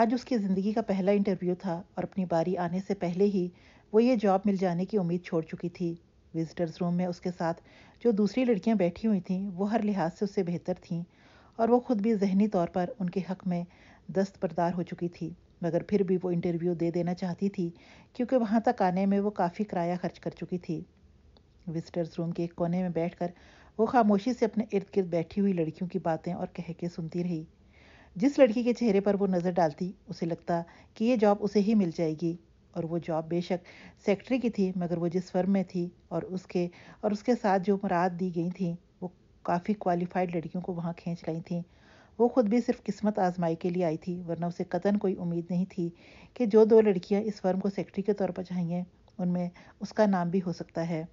आज उसकी ज़िंदगी का पहला इंटरव्यू था और अपनी बारी आने से पहले ही वो ये जॉब मिल जाने की उम्मीद छोड़ चुकी थी विजिटर्स रूम में उसके साथ जो दूसरी लड़कियां बैठी हुई थीं वो हर लिहाज से उससे बेहतर थीं और वो खुद भी जहनी तौर पर उनके हक में दस्तबरदार हो चुकी थी मगर फिर भी वो इंटरव्यू दे देना चाहती थी क्योंकि वहाँ तक आने में वो काफ़ी किराया खर्च कर चुकी थी विजिटर्स रूम के एक कोने में बैठकर वो खामोशी से अपने इर्द गिर्द बैठी हुई लड़कियों की बातें और कह के सुनती रही जिस लड़की के चेहरे पर वो नज़र डालती उसे लगता कि ये जॉब उसे ही मिल जाएगी और वो जॉब बेशक सेक्रेटरी की थी मगर वो जिस फर्म में थी और उसके और उसके साथ जो मुराद दी गई थी वो काफ़ी क्वालिफाइड लड़कियों को वहाँ खींच लाई थी वो खुद भी सिर्फ किस्मत आजमाई के लिए आई थी वरना उसे कतन कोई उम्मीद नहीं थी कि जो दो लड़कियाँ इस फर्म को सेक्रेटरी के तौर पर चाहिए उनमें उसका नाम भी हो सकता है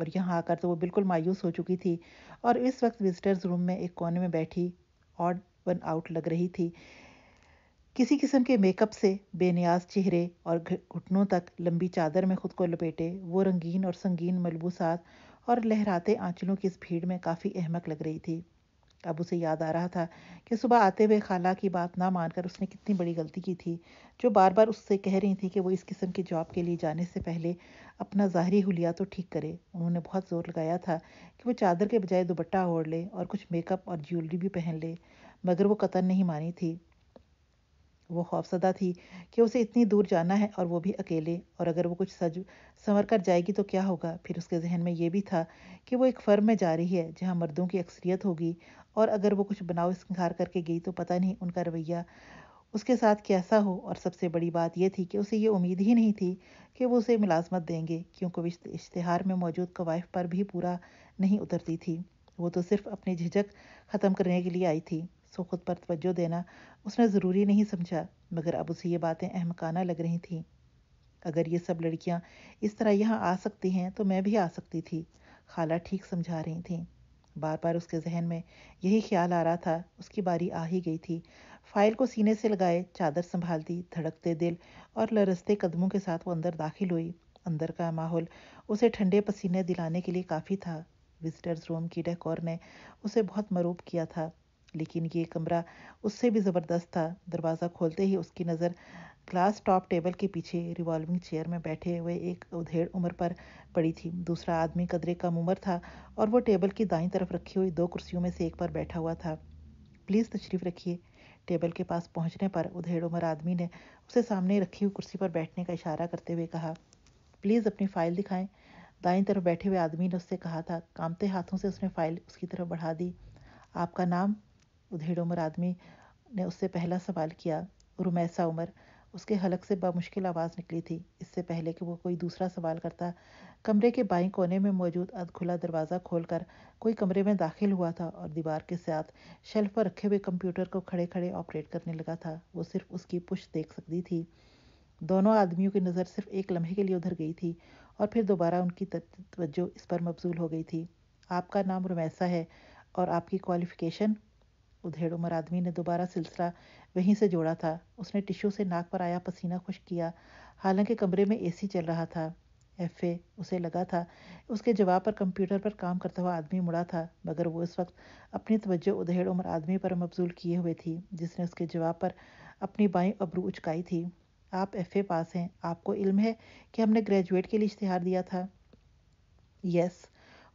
और यहाँ आकर तो वो बिल्कुल मायूस हो चुकी थी और इस वक्त विजिटर्स रूम में एक कोने में बैठी और वन आउट लग रही थी किसी किस्म के मेकअप से बेनियाज चेहरे और घुटनों तक लंबी चादर में खुद को लपेटे वो रंगीन और संगीन मलबूसात और लहराते आंचलों की इस भीड़ में काफ़ी अहमक लग रही थी अब उसे याद आ रहा था कि सुबह आते हुए खाला की बात ना मानकर उसने कितनी बड़ी गलती की थी जो बार बार उससे कह रही थी कि वो इस किस्म की जॉब के लिए जाने से पहले अपना ज़ाहरी हुलिया तो ठीक करे उन्होंने बहुत जोर लगाया था कि वो चादर के बजाय दुपट्टा ओढ़ ले और कुछ मेकअप और ज्वेलरी भी पहन ले मगर वो कतन नहीं मानी थी वो खौफसदा थी कि उसे इतनी दूर जाना है और वो भी अकेले और अगर वो कुछ सज संवर कर जाएगी तो क्या होगा फिर उसके जहन में ये भी था कि वो एक फर्म में जा रही है जहाँ मर्दों की अक्सरियत होगी और अगर वो कुछ बनाव सिंगार करके गई तो पता नहीं उनका रवैया उसके साथ कैसा हो और सबसे बड़ी बात यह थी कि उसे ये उम्मीद ही नहीं थी कि वो उसे मुलाजमत देंगे क्योंकि इश्तहार में मौजूद कवायफ पर भी पूरा नहीं उतरती थी वो तो सिर्फ अपनी झिझक ख़त्म करने के लिए आई थी सो खुद पर तवज्जो देना उसने ज़रूरी नहीं समझा मगर अब उसे ये बातें अहमकाना लग रही थीं अगर ये सब लड़कियां इस तरह यहाँ आ सकती हैं तो मैं भी आ सकती थी खाला ठीक समझा रही थीं बार बार उसके जहन में यही ख्याल आ रहा था उसकी बारी आ ही गई थी फाइल को सीने से लगाए चादर संभालती धड़कते दिल और लरसते कदमों के साथ वो अंदर दाखिल हुई अंदर का माहौल उसे ठंडे पसीने दिलाने के लिए काफ़ी था विजिटर्स रूम की डेकोर ने उसे बहुत मरूब किया था लेकिन ये कमरा उससे भी ज़बरदस्त था दरवाज़ा खोलते ही उसकी नज़र ग्लास टॉप टेबल के पीछे रिवॉल्विंग चेयर में बैठे हुए एक उधेड़ उम्र पर पड़ी थी दूसरा आदमी कदरे कम उम्र था और वो टेबल की दाईं तरफ रखी हुई दो कुर्सियों में से एक पर बैठा हुआ था प्लीज़ तशरीफ़ रखिए टेबल के पास पहुंचने पर उधेड़ उम्र आदमी ने उसे सामने रखी हुई कुर्सी पर बैठने का इशारा करते हुए कहा प्लीज़ अपनी फ़ाइल दिखाएं दाई तरफ बैठे हुए आदमी ने उससे कहा था कामते हाथों से उसने फाइल उसकी तरफ बढ़ा दी आपका नाम उधेड़ उम्र आदमी ने उससे पहला सवाल किया रुमैसा उमर उसके हलक से बामुश्किल आवाज़ निकली थी इससे पहले कि वो कोई दूसरा सवाल करता कमरे के बाई कोने में मौजूद अधखुला दरवाज़ा खोलकर कोई कमरे में दाखिल हुआ था और दीवार के साथ शेल्फ पर रखे हुए कंप्यूटर को खड़े खड़े ऑपरेट करने लगा था वो सिर्फ उसकी पुश देख सकती थी दोनों आदमियों की नज़र सिर्फ एक लम्हे के लिए उधर गई थी और फिर दोबारा उनकी तवज्जो इस पर मबजूल हो गई थी आपका नाम रुमैसा है और आपकी क्वालिफ़िकेशन उधेड़ उमर आदमी ने दोबारा सिलसिला वहीं से जोड़ा था उसने टिश्यू से नाक पर आया पसीना खुश किया हालांकि कमरे में एसी चल रहा था एफ ए उसे लगा था उसके जवाब पर कंप्यूटर पर काम करता हुआ आदमी मुड़ा था मगर वो इस वक्त अपनी तवज्जो उधेड़ उम्र आदमी पर मबजूल किए हुए थी जिसने उसके जवाब पर अपनी बाई अबरू उचकाई थी आप एफ ए पास हैं आपको इल्म है कि हमने ग्रेजुएट के लिए इश्तिहार दिया था यस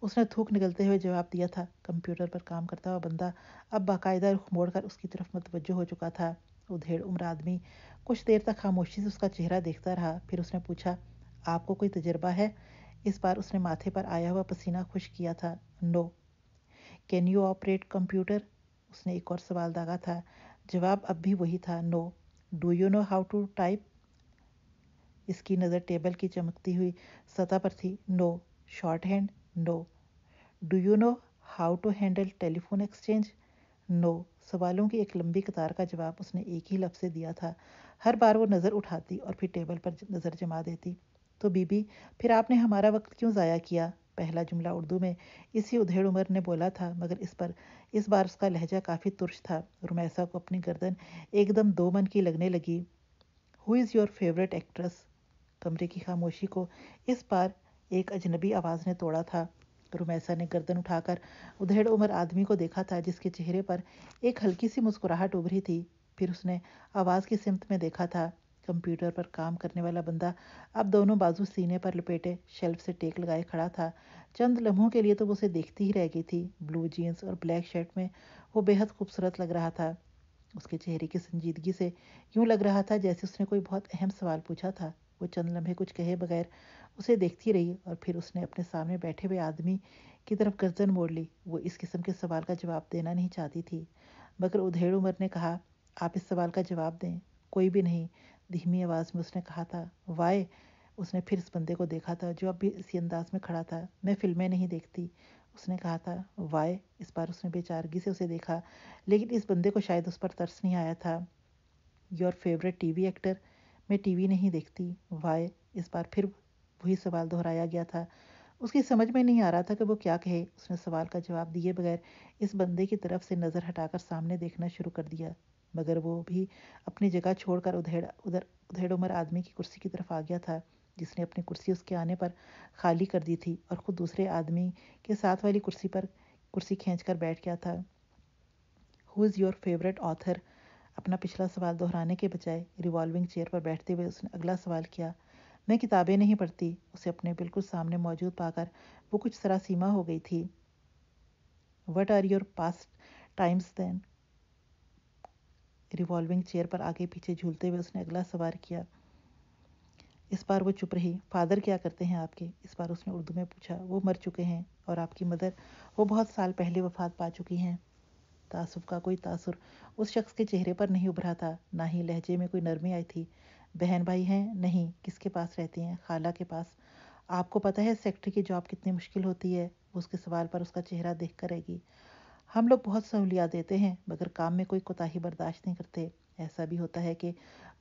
उसने थूक निकलते हुए जवाब दिया था कंप्यूटर पर काम करता हुआ बंदा अब बाकायदा रुख मोड़कर उसकी तरफ मतवजो हो चुका था उधेड़ उम्र आदमी कुछ देर तक खामोशी से उसका चेहरा देखता रहा फिर उसने पूछा आपको कोई तजर्बा है इस बार उसने माथे पर आया हुआ पसीना खुश किया था no can you operate computer उसने एक और सवाल दागा था जवाब अब भी वही था no do you know how to type इसकी नज़र टेबल की चमकती हुई सतह पर थी no shorthand no do you know how to handle telephone exchange no सवालों की एक लंबी कतार का जवाब उसने एक ही लफ्ज़ से दिया था हर बार वो नज़र उठाती और फिर टेबल पर नज़र जमा देती तो बीबी फिर आपने हमारा वक्त क्यों ज़ाया किया पहला जुमला उर्दू में इसी उधेड़ उमर ने बोला था मगर इस पर इस बार उसका लहजा काफ़ी तुर्श था रुमैसा को अपनी गर्दन एकदम दो मन की लगने लगी who is your favourite actress कमरे की खामोशी को इस बार एक अजनबी आवाज़ ने तोड़ा था रुमैसा ने गर्दन उठाकर उधेड़ उम्र आदमी को देखा था जिसके चेहरे पर एक हल्की सी मुस्कुराहट उभरी थी फिर उसने आवाज़ की सिमत में देखा था कंप्यूटर पर काम करने वाला बंदा अब दोनों बाजू सीने पर लपेटे शेल्फ से टेक लगाए खड़ा था चंद लम्हों के लिए तो वो उसे देखती ही रह गई थी ब्लू जीन्स और ब्लैक शर्ट में वो बेहद खूबसूरत लग रहा था उसके चेहरे की संजीदगी से यूं लग रहा था जैसे उसने कोई बहुत अहम सवाल पूछा था वो चंद लम्हे कुछ कहे बगैर उसे देखती रही और फिर उसने अपने सामने बैठे हुए आदमी की तरफ गर्दन मोड़ ली वो इस किस्म के सवाल का जवाब देना नहीं चाहती थी मगर उधेड़ उमर ने कहा आप इस सवाल का जवाब दें कोई भी नहीं धीमी आवाज़ में उसने कहा था वाय उसने फिर इस बंदे को देखा था जो अब भी इसी अंदाज में खड़ा था मैं फिल्में नहीं देखती उसने कहा था वाय इस बार उसने बेचारगी से उसे देखा लेकिन इस बंदे को शायद उस पर तरस नहीं आया था योर फेवरेट टीवी एक्टर मैं टीवी नहीं देखती वाय इस बार फिर वही सवाल दोहराया गया था उसकी समझ में नहीं आ रहा था कि वो क्या कहे उसने सवाल का जवाब दिए बगैर इस बंदे की तरफ से नज़र हटाकर सामने देखना शुरू कर दिया मगर वो भी अपनी जगह छोड़कर उधेड़ उधर उधेड़ उमर आदमी की कुर्सी की तरफ आ गया था जिसने अपनी कुर्सी उसके आने पर खाली कर दी थी और ख़ुद दूसरे आदमी के साथ वाली कुर्सी पर कुर्सी खींच कर बैठ गया था who is your favourite author अपना पिछला सवाल दोहराने के बजाय रिवॉल्विंग चेयर पर बैठते हुए उसने अगला सवाल किया मैं किताबें नहीं पढ़ती उसे अपने बिल्कुल सामने मौजूद पाकर वो कुछ सरासीमा हो गई थी what are your pastimes then revolving chair पर आगे पीछे झूलते हुए उसने अगला सवार किया इस बार वो चुप रही फादर क्या करते हैं आपके इस बार उसने उर्दू में पूछा वो मर चुके हैं और आपकी मदर वो बहुत साल पहले वफात पा चुकी हैं तासुब का कोई तासुर उस शख्स के चेहरे पर नहीं उभरा था ना ही लहजे में कोई नरमी आई थी बहन भाई हैं नहीं किसके पास रहती हैं खाला के पास आपको पता है सेक्रेटरी की जॉब कितनी मुश्किल होती है उसके सवाल पर उसका चेहरा देख कर रहेगी हम लोग बहुत सहूलियात देते हैं मगर काम में कोई कोताही बर्दाश्त नहीं करते ऐसा भी होता है कि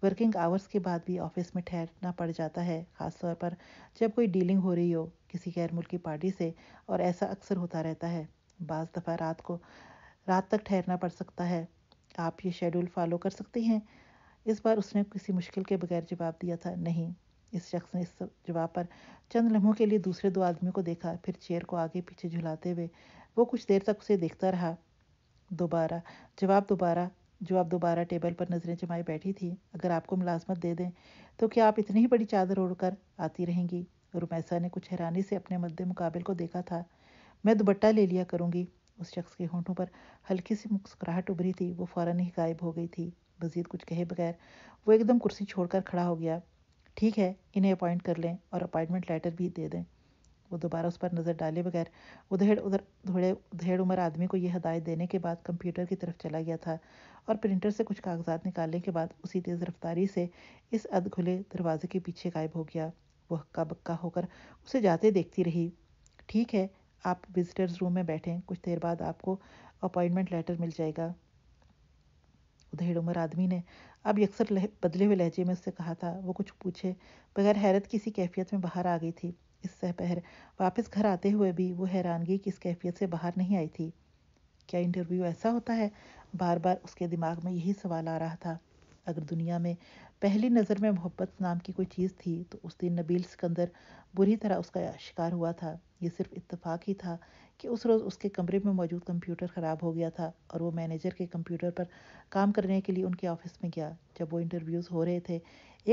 वर्किंग आवर्स के बाद भी ऑफिस में ठहरना पड़ जाता है ख़ासतौर पर जब कोई डीलिंग हो रही हो किसी गैर मुल्की पार्टी से और ऐसा अक्सर होता रहता है बाज़ दफ़ा रात को रात तक ठहरना पड़ सकता है आप ये शेड्यूल फॉलो कर सकती हैं इस बार उसने किसी मुश्किल के बगैर जवाब दिया था नहीं इस शख्स ने इस जवाब पर चंद लम्हों के लिए दूसरे दो आदमियों को देखा फिर चेयर को आगे पीछे झुलाते हुए वो कुछ देर तक उसे देखता रहा दोबारा जवाब दोबारा जो आप दोबारा टेबल पर नज़रें जमाए बैठी थी अगर आपको मुलाजमत दे दें तो क्या आप इतनी ही बड़ी चादर ओढ़कर आती रहेंगी रुमैसा ने कुछ हैरानी से अपने मद्दे मुकाबल को देखा था मैं दुपट्टा ले लिया करूंगी उस शख्स के होंठों पर हल्की सी मुस्कुराहट उभरी थी वो फ़ौरन ही गायब हो गई थी मज़ीद कुछ कहे बगैर वो एकदम कुर्सी छोड़कर खड़ा हो गया ठीक है इन्हें अपॉइंट कर लें और अपॉइंटमेंट लेटर भी दे दें वो दोबारा उस पर नज़र डाले बगैर उधेड़ उधर धोड़े उधेड़ उमर आदमी को यह हदायत देने के बाद कंप्यूटर की तरफ चला गया था और प्रिंटर से कुछ कागजात निकालने के बाद उसी तेज़ रफ्तारी से इस अध खुले दरवाजे के पीछे गायब हो गया वो हक्का बक्का होकर उसे जाते देखती रही ठीक है आप विजिटर्स रूम में बैठें कुछ देर बाद आपको अपॉइंटमेंट लेटर मिल जाएगा उधेड़ उम्र आदमी ने अब यकसर बदले हुए लहजे में उससे कहा था वो कुछ पूछे बगैर हैरत की कैफियत में बाहर आ गई थी इस सहपहर वापस घर आते हुए भी वो हैरानगी की इस कैफियत से बाहर नहीं आई थी क्या इंटरव्यू ऐसा होता है बार बार उसके दिमाग में यही सवाल आ रहा था अगर दुनिया में पहली नज़र में मोहब्बत नाम की कोई चीज़ थी तो उस दिन नबील सिकंदर बुरी तरह उसका शिकार हुआ था ये सिर्फ इत्तेफाक ही था कि उस रोज़ उसके कमरे में मौजूद कंप्यूटर ख़राब हो गया था और वो मैनेजर के कंप्यूटर पर काम करने के लिए उनके ऑफिस में गया जब वो इंटरव्यूज़ हो रहे थे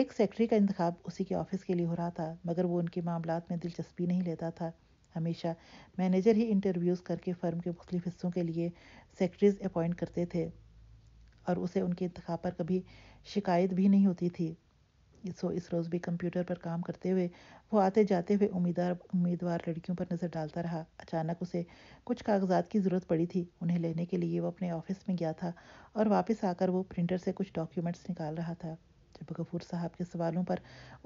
एक सेक्रेटरी का इंतखब उसी के ऑफिस के लिए हो रहा था मगर वो उनके मामला में दिलचस्पी नहीं लेता था हमेशा मैनेजर ही इंटरव्यूज़ करके फर्म के मुख्तलिफ हिस्सों के लिए सेक्रेटरीज अपॉइंट करते थे और उसे उनके इंतखा पर कभी शिकायत भी नहीं होती थी सो इस रोज़ भी कंप्यूटर पर काम करते हुए वो आते जाते हुए उम्मीदवार उम्मीदवार लड़कियों पर नज़र डालता रहा अचानक उसे कुछ कागजात की ज़रूरत पड़ी थी उन्हें लेने के लिए वो अपने ऑफिस में गया था और वापस आकर वो प्रिंटर से कुछ डॉक्यूमेंट्स निकाल रहा था जब गफूर साहब के सवालों पर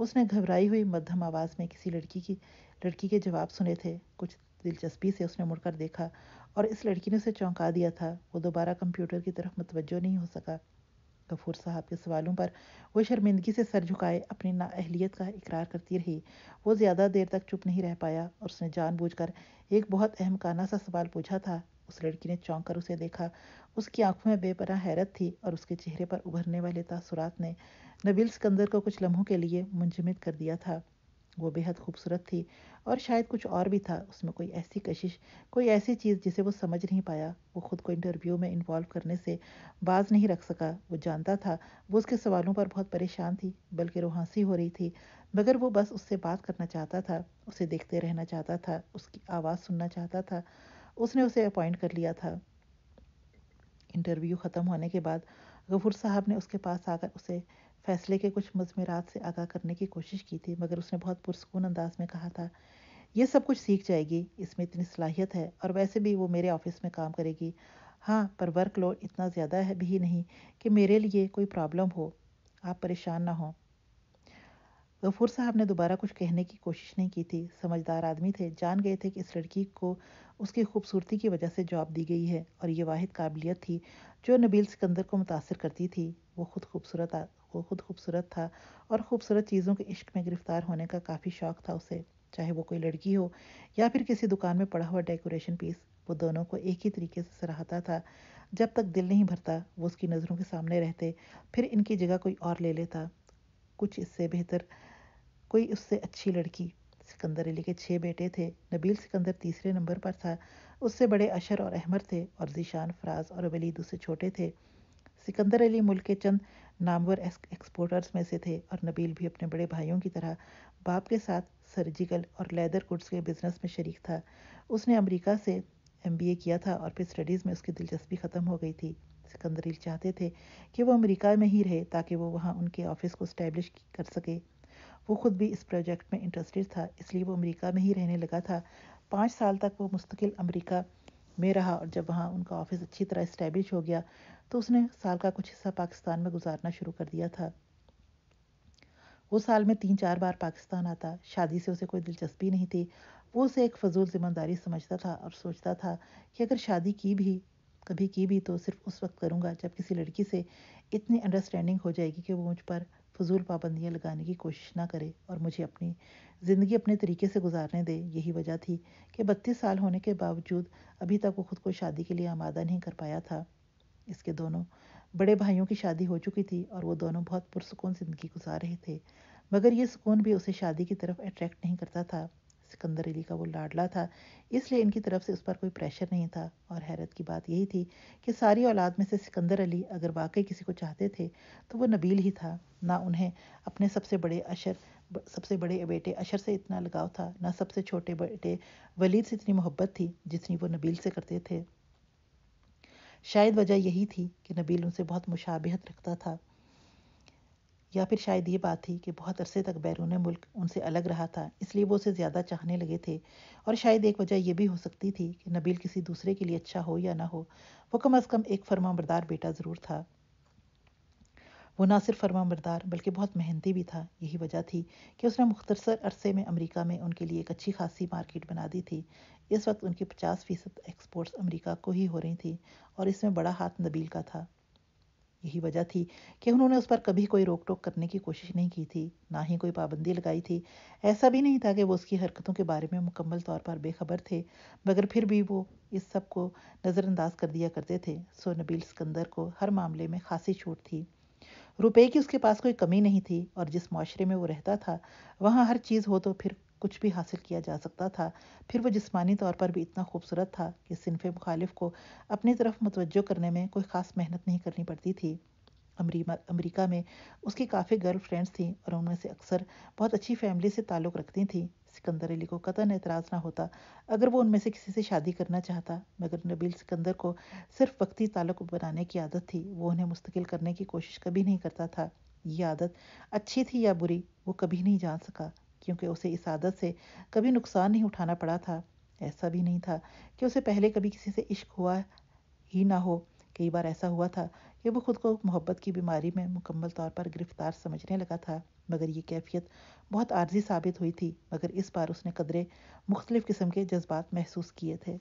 उसने घबराई हुई मध्यम आवाज़ में किसी लड़की की लड़की के जवाब सुने थे कुछ दिलचस्पी से उसने मुड़कर देखा और इस लड़की ने उसे चौंका दिया था वो दोबारा कंप्यूटर की तरफ मुतवजो नहीं हो सका गफूर साहब के सवालों पर वो शर्मिंदगी से सर झुकाए अपनी नाअहलियत का इकरार करती रही वो ज़्यादा देर तक चुप नहीं रह पाया और उसने जानबूझकर एक बहुत अहमकाना सा सवाल पूछा था उस लड़की ने चौंक कर उसे देखा उसकी आंखों में बेपना हैरत थी और उसके चेहरे पर उभरने वाले तासुरात ने नबील सिकंदर को कुछ लम्हों के लिए मुंजमद कर दिया था वो बेहद खूबसूरत थी और शायद कुछ और भी था उसमें कोई ऐसी कशिश कोई ऐसी चीज़ जिसे वो समझ नहीं पाया वो खुद को इंटरव्यू में इन्वॉल्व करने से बाज नहीं रख सका वो जानता था वो उसके सवालों पर बहुत परेशान थी बल्कि रोहांसी हो रही थी मगर वो बस उससे बात करना चाहता था उसे देखते रहना चाहता था उसकी आवाज़ सुनना चाहता था उसने उसे अपॉइंट कर लिया था इंटरव्यू ख़त्म होने के बाद गफूर साहब ने उसके पास आकर उसे फैसले के कुछ मजमरात से आगाह करने की कोशिश की थी मगर उसने बहुत पुरसकून अंदाज में कहा था ये सब कुछ सीख जाएगी इसमें इतनी सलाहियत है और वैसे भी वो मेरे ऑफिस में काम करेगी हाँ पर वर्कलोड इतना ज़्यादा है भी नहीं कि मेरे लिए कोई प्रॉब्लम हो आप परेशान ना हो गफूर साहब ने दोबारा कुछ कहने की कोशिश नहीं की थी समझदार आदमी थे जान गए थे कि इस लड़की को उसकी खूबसूरती की वजह से जॉब दी गई है और ये वाहिद काबिलियत थी जो नबील सिकंदर को मुतासर करती थी वो खुद खूबसूरत को खुद खूबसूरत था और ख़ूबसूरत चीज़ों के इश्क में गिरफ़्तार होने का काफ़ी शौक़ था उसे चाहे वो कोई लड़की हो या फिर किसी दुकान में पड़ा हुआ डेकोरेशन पीस वो दोनों को एक ही तरीके से सराहता था जब तक दिल नहीं भरता वो उसकी नज़रों के सामने रहते फिर इनकी जगह कोई और ले लेता कुछ इससे बेहतर कोई उससे अच्छी लड़की सिकंदर अली के छः बेटे थे नबील सिकंदर तीसरे नंबर पर था उससे बड़े अशर और अहमर थे और जीशान फराज और वली दूसरे छोटे थे सिकंदर अली मुल्क के चंद नामवर एक्सपोर्टर्स में से थे और नबील भी अपने बड़े भाइयों की तरह बाप के साथ सर्जिकल और लेदर गुड्स के बिजनेस में शरीक था उसने अमेरिका से एम किया था और फिर स्टडीज़ में उसकी दिलचस्पी ख़त्म हो गई थी सिकंदर अली चाहते थे कि वो अमेरिका में ही रहे ताकि वो वहाँ उनके ऑफिस को स्टैब्लिश कर सके वो खुद भी इस प्रोजेक्ट में इंटरेस्टेड था इसलिए वो अमरीका में ही रहने लगा था पाँच साल तक वो मुस्तकिल अमरीका में रहा और जब वहाँ उनका ऑफिस अच्छी तरह इस्टेब्लिश हो गया तो उसने साल का कुछ हिस्सा पाकिस्तान में गुजारना शुरू कर दिया था वो साल में तीन चार बार पाकिस्तान आता शादी से उसे कोई दिलचस्पी नहीं थी वो उसे एक फजूल जिम्मेदारी समझता था और सोचता था कि अगर शादी की भी कभी की भी तो सिर्फ उस वक्त करूँगा जब किसी लड़की से इतनी अंडरस्टैंडिंग हो जाएगी कि वो मुझ पर फजूल पाबंदियाँ लगाने की कोशिश ना करे और मुझे अपनी ज़िंदगी अपने तरीके से गुजारने दे यही वजह थी कि बत्तीस साल होने के बावजूद अभी तक वो ख़ुद को शादी के लिए आमादा नहीं कर पाया था इसके दोनों बड़े भाइयों की शादी हो चुकी थी और वो दोनों बहुत पुरसकून ज़िंदगी गुजार रहे थे मगर ये सुकून भी उसे शादी की तरफ अट्रैक्ट नहीं करता था सिकंदर अली का वो लाडला था इसलिए इनकी तरफ से उस पर कोई प्रेशर नहीं था और हैरत की बात यही थी कि सारी औलाद में से सिकंदर अली अगर वाकई किसी को चाहते थे तो वो नबील ही था ना उन्हें अपने सबसे बड़े अशर सबसे बड़े बेटे अशर से इतना लगाव था ना सबसे छोटे बेटे वलीद से इतनी मोहब्बत थी जितनी वो नबील से करते थे शायद वजह यही थी कि नबील उनसे बहुत मुशाबहत रखता था या फिर शायद ये बात थी कि बहुत अरसे तक बैरून मुल्क उनसे अलग रहा था इसलिए वो उसे ज़्यादा चाहने लगे थे और शायद एक वजह यह भी हो सकती थी कि नबील किसी दूसरे के लिए अच्छा हो या ना हो वो कम अज़ कम एक फर्मा बरदार बेटा ज़रूर था वो ना सिर्फ फर्मा बरदार बल्कि बहुत मेहनती भी था यही वजह थी कि उसने मुख्तसर अरसे में अमेरिका में उनके लिए एक अच्छी खासी मार्केट बना दी थी इस वक्त उनकी पचास फ़ीसद एक्सपोर्ट्स अमेरिका को ही हो रही थी और इसमें बड़ा हाथ नबील का था यही वजह थी कि उन्होंने उस पर कभी कोई रोक टोक करने की कोशिश नहीं की थी ना ही कोई पाबंदी लगाई थी ऐसा भी नहीं था कि वो उसकी हरकतों के बारे में मुकम्मल तौर पर बेखबर थे मगर फिर भी वो इस सब को नज़रअंदाज कर दिया करते थे सो नबील सिकंदर को हर मामले में खासी छूट थी रुपए की उसके पास कोई कमी नहीं थी और जिस माशरे में वो रहता था वहाँ हर चीज़ हो तो फिर कुछ भी हासिल किया जा सकता था फिर वो जिस्मानी तौर पर भी इतना खूबसूरत था कि सिनफ मुखालिफ को अपनी तरफ मतवजो करने में कोई ख़ास मेहनत नहीं करनी पड़ती थी अमरीका में उसकी काफ़ी गर्ल फ्रेंड्स थी और उनमें से अक्सर बहुत अच्छी फैमिली से ताल्लुक़ रखती थी सिकंदर अली को कतन एतराज़ ना होता अगर वो उनमें से किसी से शादी करना चाहता मगर नबील सिकंदर को सिर्फ वक्ती ताल्लुक बनाने की आदत थी वो उन्हें मुस्तकिल करने की कोशिश कभी नहीं करता था ये आदत अच्छी थी या बुरी वो कभी नहीं जान सका क्योंकि उसे इस आदत से कभी नुकसान नहीं उठाना पड़ा था ऐसा भी नहीं था कि उसे पहले कभी किसी से इश्क हुआ ही ना हो कई बार ऐसा हुआ था कि वो खुद को मोहब्बत की बीमारी में मुकम्मल तौर पर गिरफ्तार समझने लगा था मगर ये कैफियत बहुत आर्जी साबित हुई थी मगर इस बार उसने कदरे मुख्तलिफ़ किस्म के जज्बात महसूस किए थे